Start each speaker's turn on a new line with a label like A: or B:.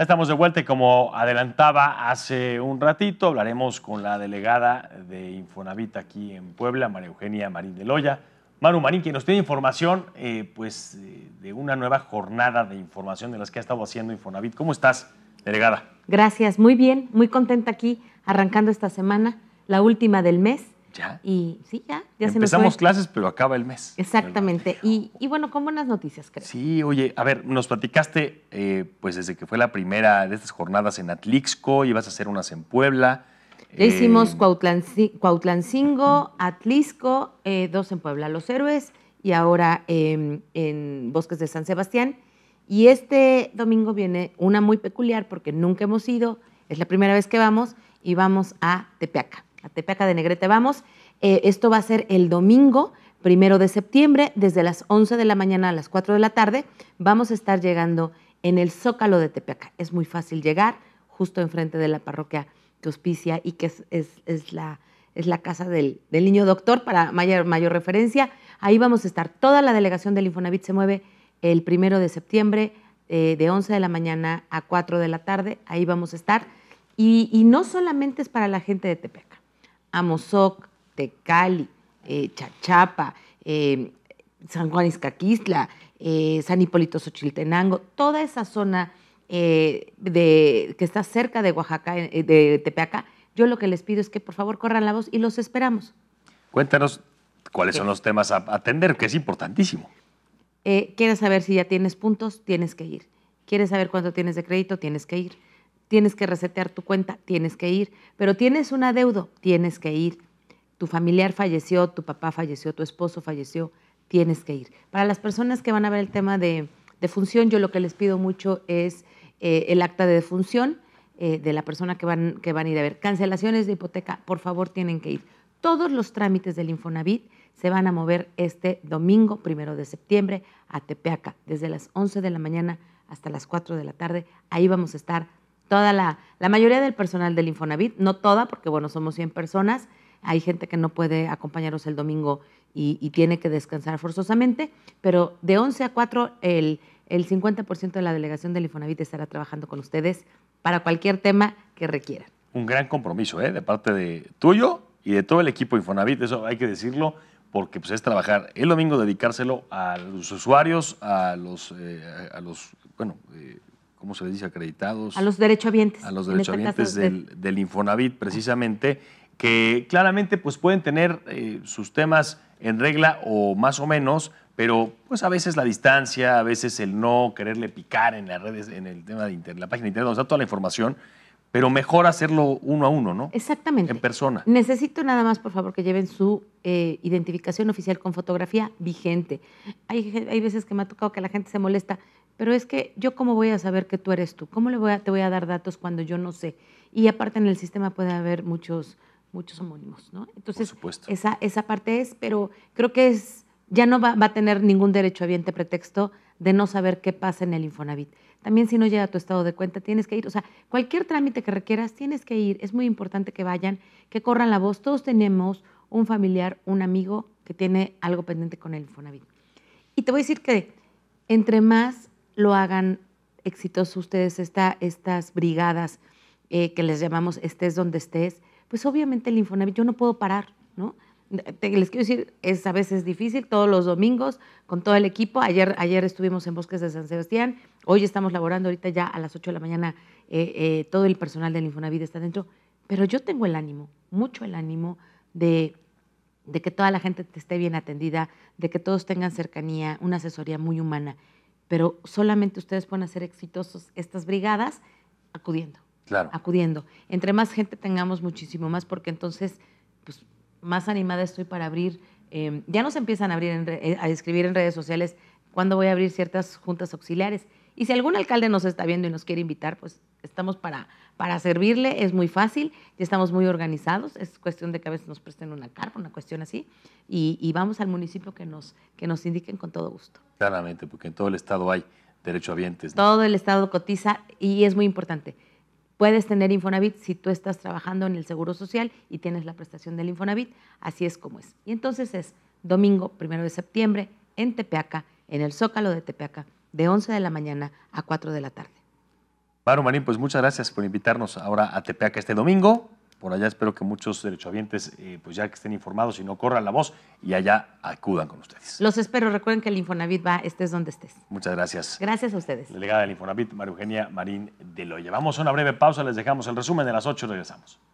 A: Estamos de vuelta y como adelantaba hace un ratito, hablaremos con la delegada de Infonavit aquí en Puebla, María Eugenia Marín de Loya. Manu Marín, quien nos tiene información eh, pues, eh, de una nueva jornada de información de las que ha estado haciendo Infonavit. ¿Cómo estás, delegada?
B: Gracias, muy bien, muy contenta aquí, arrancando esta semana, la última del mes ¿Ya? Y sí, ya. ya Empezamos nos clases,
A: pero acaba el mes. Exactamente.
B: Y, bueno, con buenas noticias, creo.
A: Sí, oye, a ver, nos platicaste, eh, pues desde que fue la primera de estas jornadas en Atlixco, ibas a hacer unas en Puebla. Ya eh, hicimos
B: Cuautlancingo, Atlixco, eh, dos en Puebla, Los Héroes, y ahora em, en Bosques de San Sebastián. Y este domingo viene una muy peculiar porque nunca hemos ido, es la primera vez que vamos, y vamos a Tepeaca a Tepeaca de Negrete vamos. Eh, esto va a ser el domingo, primero de septiembre, desde las 11 de la mañana a las 4 de la tarde. Vamos a estar llegando en el Zócalo de Tepeaca. Es muy fácil llegar, justo enfrente de la parroquia que hospicia y que es, la, es la casa del, niño doctor, para mayor, mayor referencia. Ahí vamos a estar. Toda la delegación del Infonavit se mueve el primero de septiembre, eh, de 11 de la mañana a 4 de la tarde. Ahí vamos a estar. Y, y no solamente es para la gente de Tepeaca. Amozoc, Tecali, eh, Chachapa, eh, San Juan Iscaquistla, eh, San Hipólito Xochiltenango, toda esa zona de, que está cerca de Oaxaca, de Tepeaca, yo lo que les pido es que por favor corran la voz y los esperamos.
A: Cuéntanos cuáles son los temas a atender, que es importantísimo.
B: ¿Quieres saber si ya tienes puntos? Tienes que ir. ¿Quieres saber cuánto tienes de crédito? Tienes que ir tienes que resetear tu cuenta, tienes que ir, pero tienes un adeudo, tienes que ir. Tu familiar falleció, tu papá falleció, tu esposo falleció, tienes que ir. Para las personas que van a ver el tema de, de función, yo lo que les pido mucho es eh, el acta de defunción eh, de la persona que van, que van a ir a ver. Cancelaciones de hipoteca, por favor, tienen que ir. Todos los trámites del Infonavit se van a mover este domingo, primero de septiembre, a Tepeaca, desde las 11 de la mañana hasta las 4 de la tarde. Ahí vamos a estar toda la, mayoría del personal del Infonavit, no toda, porque bueno, somos 100 personas, hay gente que no puede acompañarnos el domingo y, tiene que descansar forzosamente, pero de 11 a 4 el, el 50% de la delegación del Infonavit estará trabajando con ustedes para cualquier tema que requieran.
A: Un gran compromiso ¿eh? de parte de tuyo y de todo el equipo Infonavit, eso hay que decirlo, porque pues, es trabajar el domingo, dedicárselo a los usuarios, a los, eh, a los bueno, eh, ¿cómo se les dice? Acreditados. A los
B: derechohabientes. A los este derechohabientes
A: del, Infonavit, precisamente, que claramente pues, pueden tener eh, sus temas en regla o más o menos, pero pues a veces la distancia, a veces el no quererle picar en las redes, en el tema de internet, la página de internet donde está toda la información, pero mejor hacerlo uno a uno, ¿no? Exactamente. En persona.
B: Necesito nada más, por favor, que lleven su eh, identificación oficial con fotografía vigente. Hay, hay veces que me ha tocado que la gente se molesta pero es que yo cómo voy a saber que tú eres tú, cómo le voy a, te voy a dar datos cuando yo no sé. Y aparte en el sistema puede haber muchos, muchos homónimos, ¿no? Entonces, Esa, esa parte es, pero creo que es, ya no va, va a tener ningún derecho habiente pretexto de no saber qué pasa en el Infonavit. También si no llega a tu estado de cuenta, tienes que ir. O sea, cualquier trámite que requieras, tienes que ir. Es muy importante que vayan, que corran la voz. Todos tenemos un familiar, un amigo que tiene algo pendiente con el Infonavit. Y te voy a decir que entre más lo hagan exitoso ustedes estas brigadas eh, que les llamamos estés donde estés, pues obviamente el Infonavit yo no puedo parar, ¿no? les quiero decir, es a veces difícil, todos los domingos, con todo el equipo. Ayer, ayer estuvimos en Bosques de San Sebastián, hoy estamos laborando, ahorita ya a las 8 de la mañana eh, eh, todo el personal del Infonavit está dentro. Pero yo tengo el ánimo, mucho el ánimo de, de que toda la gente esté bien atendida, de que todos tengan cercanía, una asesoría muy humana pero solamente ustedes pueden hacer exitosos estas brigadas acudiendo. Claro. Acudiendo. Entre más gente tengamos, muchísimo más, porque entonces, pues, más animada estoy para abrir. Eh, ya nos empiezan a abrir, eh, a escribir en redes sociales cuándo voy a abrir ciertas juntas auxiliares. Y si algún alcalde nos está viendo y nos quiere invitar, pues estamos para, para servirle, es muy fácil, ya estamos muy organizados, es cuestión de que a veces nos presten una carpa, una cuestión así, y, vamos al municipio que nos, que nos indiquen con todo gusto.
A: Claramente, porque en todo el estado hay derechohabientes. vientes.
B: Todo el estado cotiza y es muy importante. Puedes tener Infonavit si tú estás trabajando en el Seguro Social y tienes la prestación del Infonavit, así es como es. Y entonces es domingo, primero de septiembre, en Tepeaca, en el Zócalo de Tepeaca, de 11 de la mañana a 4 de la tarde.
A: Maru Marín, pues muchas gracias por invitarnos ahora a Tepeaca este domingo. Por allá espero que muchos derechohabientes eh, pues ya que estén informados y no corran la voz y allá acudan con ustedes.
B: Los espero. Recuerden que el Infonavit va estés donde estés.
A: Muchas gracias.
B: Gracias a ustedes.
A: Delegada del Infonavit, María Eugenia Marín de Loya. Vamos a una breve pausa, les dejamos el resumen de las 8 y regresamos.